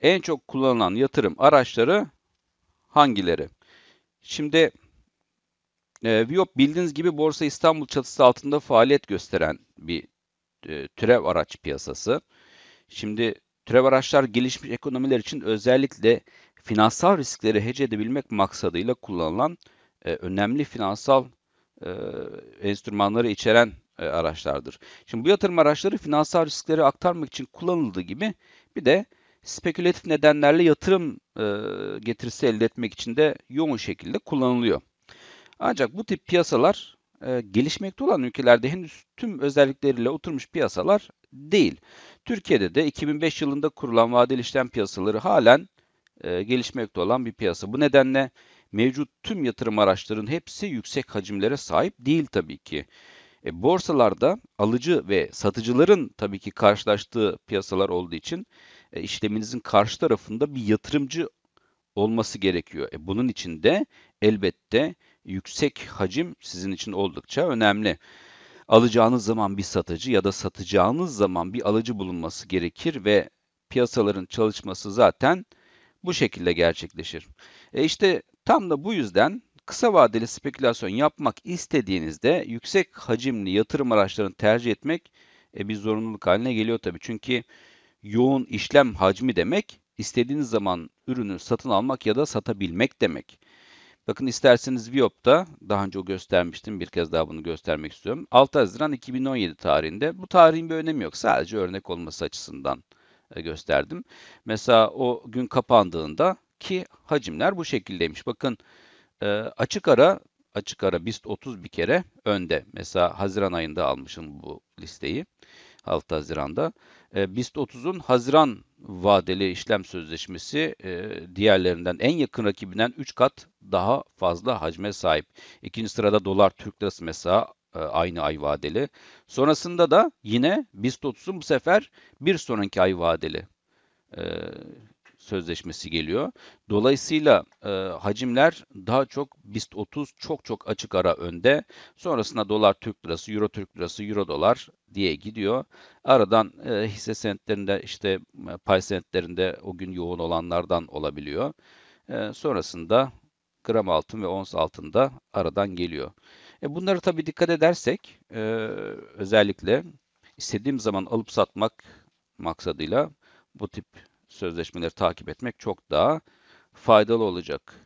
En çok kullanılan yatırım araçları hangileri? Şimdi e, Viop bildiğiniz gibi Borsa İstanbul çatısı altında faaliyet gösteren bir e, türev araç piyasası. Şimdi türev araçlar gelişmiş ekonomiler için özellikle finansal riskleri hece edebilmek maksadıyla kullanılan e, önemli finansal e, enstrümanları içeren e, araçlardır. Şimdi bu yatırım araçları finansal riskleri aktarmak için kullanıldığı gibi bir de spekülatif nedenlerle yatırım e, getirisi elde etmek için de yoğun şekilde kullanılıyor. Ancak bu tip piyasalar e, gelişmekte olan ülkelerde henüz tüm özellikleriyle oturmuş piyasalar değil. Türkiye'de de 2005 yılında kurulan vadeli işlem piyasaları halen e, gelişmekte olan bir piyasa. Bu nedenle mevcut tüm yatırım araçlarının hepsi yüksek hacimlere sahip değil tabii ki. E, borsalarda alıcı ve satıcıların tabii ki karşılaştığı piyasalar olduğu için e, işleminizin karşı tarafında bir yatırımcı olması gerekiyor. E, bunun için de elbette yüksek hacim sizin için oldukça önemli. Alacağınız zaman bir satıcı ya da satacağınız zaman bir alıcı bulunması gerekir ve piyasaların çalışması zaten bu şekilde gerçekleşir. E işte tam da bu yüzden kısa vadeli spekülasyon yapmak istediğinizde yüksek hacimli yatırım araçlarını tercih etmek e, bir zorunluluk haline geliyor tabii. Çünkü yoğun işlem hacmi demek istediğiniz zaman ürünü satın almak ya da satabilmek demek. Bakın isterseniz Viop'ta daha önce o göstermiştim bir kez daha bunu göstermek istiyorum. 6 Haziran 2017 tarihinde bu tarihin bir önemi yok sadece örnek olması açısından e, gösterdim. Mesela o gün kapandığında ki hacimler bu şekildeymiş. Bakın e, açık ara açık ara BIST 30 bir kere önde. Mesela Haziran ayında almışım bu listeyi. 6 Haziran'da. E, BIST 30'un Haziran vadeli işlem sözleşmesi e, diğerlerinden en yakın rakibinden 3 kat daha fazla hacme sahip. İkinci sırada dolar Türk lirası mesela e, aynı ay vadeli. Sonrasında da yine BIST 30'un bu sefer bir sonraki ay vadeli. E, sözleşmesi geliyor. Dolayısıyla e, hacimler daha çok BIST 30 çok çok açık ara önde. Sonrasında dolar Türk lirası, euro Türk lirası, euro dolar diye gidiyor. Aradan e, hisse senetlerinde işte pay senetlerinde o gün yoğun olanlardan olabiliyor. E, sonrasında gram altın ve ons altında aradan geliyor. E, bunları tabii dikkat edersek e, özellikle istediğim zaman alıp satmak maksadıyla bu tip sözleşmeleri takip etmek çok daha faydalı olacak.